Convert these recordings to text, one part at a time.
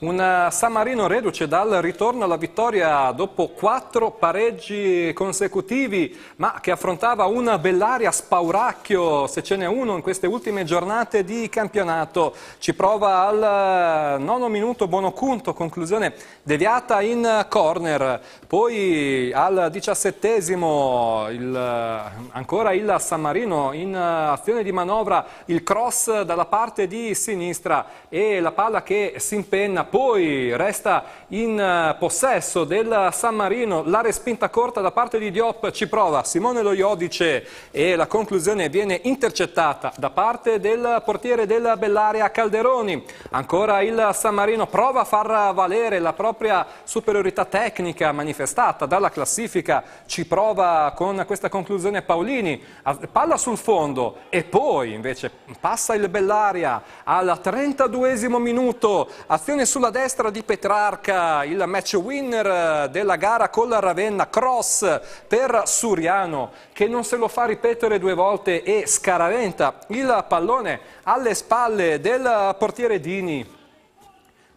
Un eh, San Marino reduce dal ritorno alla vittoria dopo quattro pareggi consecutivi, ma che affrontava una bellaria spauracchio, se ce n'è uno in queste ultime giornate di campionato. Ci prova al eh, nono minuto Bonocunto, conclusione deviata in corner. Poi al diciassettesimo il, eh, ancora il San Marino in azione di manovra, il cross dalla parte di sinistra e la palla che si impenna poi resta in eh, possesso del San Marino, la respinta corta da parte di Diop ci prova Simone Loiodice e la conclusione viene intercettata da parte del portiere del Bellaria Calderoni. Ancora il San Marino prova a far valere la propria superiorità tecnica manifestata dalla classifica, ci prova con questa conclusione Paolini, palla sul fondo e poi invece passa il Bellaria al 32 esimo minuto, azione su sulla destra di Petrarca, il match winner eh, della gara con la Ravenna, cross per Suriano che non se lo fa ripetere due volte e scaraventa il pallone alle spalle del portiere Dini.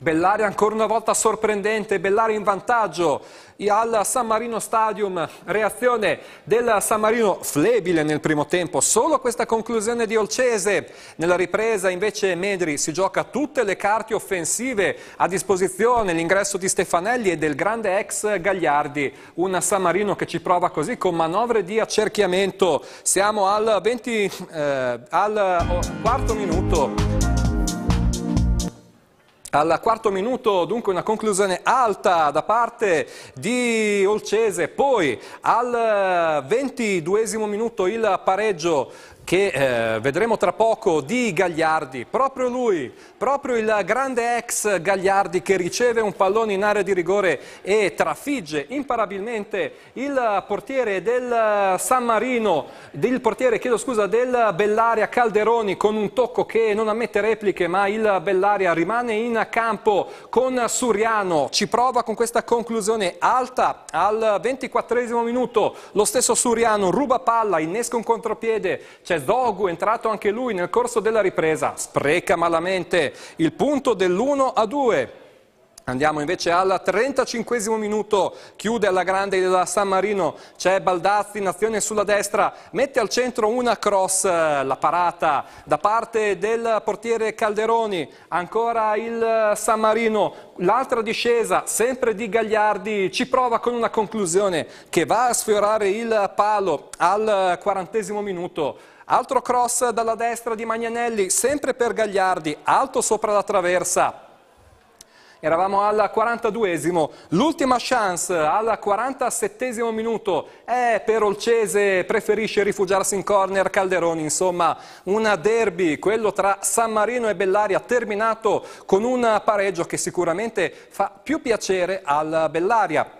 Bellari ancora una volta sorprendente, Bellari in vantaggio al San Marino Stadium, reazione del San Marino flebile nel primo tempo, solo questa conclusione di Olcese, nella ripresa invece Medri si gioca tutte le carte offensive a disposizione, l'ingresso di Stefanelli e del grande ex Gagliardi, un San Marino che ci prova così con manovre di accerchiamento, siamo al, 20, eh, al oh, quarto minuto al quarto minuto dunque una conclusione alta da parte di Olcese, poi al ventiduesimo minuto il pareggio che eh, vedremo tra poco di Gagliardi, proprio lui, proprio il grande ex Gagliardi che riceve un pallone in area di rigore e trafigge imparabilmente il portiere del eh, San Marino, del portiere, chiedo scusa, del Bellaria Calderoni con un tocco che non ammette repliche ma il Bellaria rimane in campo con Suriano, ci prova con questa conclusione alta al 24 minuto, lo stesso Suriano ruba palla, innesca un contropiede, c'è c'è Zogu, entrato anche lui nel corso della ripresa, spreca malamente il punto dell'1 a 2. Andiamo invece al 35 minuto, chiude alla grande della San Marino, c'è Baldazzi in azione sulla destra, mette al centro una cross, eh, la parata da parte del portiere Calderoni, ancora il San Marino, l'altra discesa sempre di Gagliardi, ci prova con una conclusione che va a sfiorare il palo al 40 minuto. Altro cross dalla destra di Magnanelli, sempre per Gagliardi, alto sopra la traversa. Eravamo al 42esimo, l'ultima chance al 47esimo minuto. Eh, per Olcese preferisce rifugiarsi in corner Calderoni, insomma, una derby, quello tra San Marino e Bellaria, terminato con un pareggio che sicuramente fa più piacere al Bellaria.